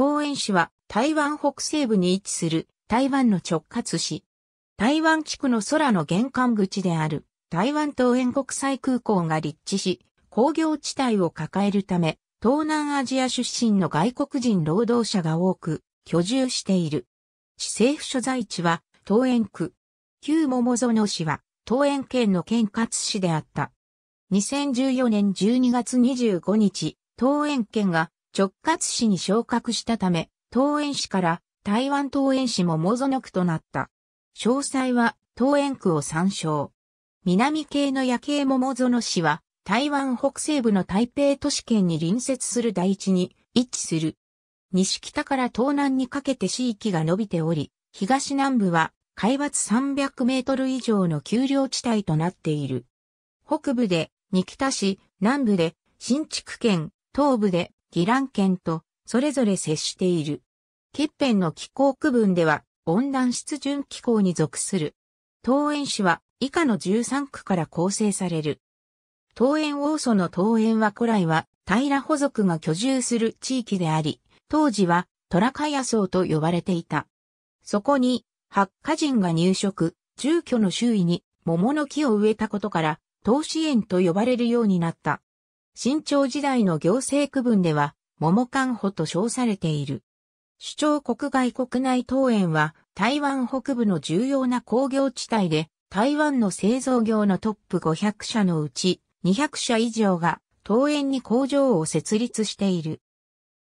桃園市は台湾北西部に位置する台湾の直轄市。台湾地区の空の玄関口である台湾桃園国際空港が立地し、工業地帯を抱えるため、東南アジア出身の外国人労働者が多く居住している。市政府所在地は桃園区。旧桃園市は桃園県の県轄市であった。2014年12月25日、桃園県が直轄市に昇格したため、東園市から台湾東園市もモゾノ区となった。詳細は東園区を参照。南系の夜景もモゾノ市は台湾北西部の台北都市圏に隣接する大地に位置する。西北から東南にかけて市域が伸びており、東南部は海抜300メートル以上の丘陵地帯となっている。北部で、二北市、南部で、新築県、東部で、ギラン県とそれぞれ接している。ケッペンの気候区分では温暖湿潤気候に属する。東園市は以下の13区から構成される。東園王祖の東園は古来は平保族が居住する地域であり、当時はトラカヤ層と呼ばれていた。そこに、八家人が入植、住居の周囲に桃の木を植えたことから、東支園と呼ばれるようになった。新朝時代の行政区分では、桃官補と称されている。主張国外国内桃園は、台湾北部の重要な工業地帯で、台湾の製造業のトップ500社のうち、200社以上が、桃園に工場を設立している。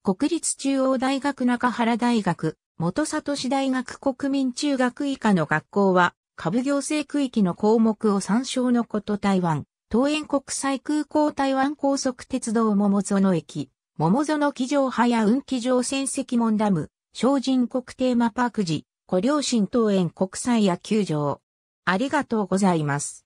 国立中央大学中原大学、元里市大学国民中学以下の学校は、下部行政区域の項目を参照のこと台湾、東園国際空港台湾高速鉄道桃園駅、桃園機場派や運機場船石門ダム、精進国テーマパーク時、ご両親東園国際野球場。ありがとうございます。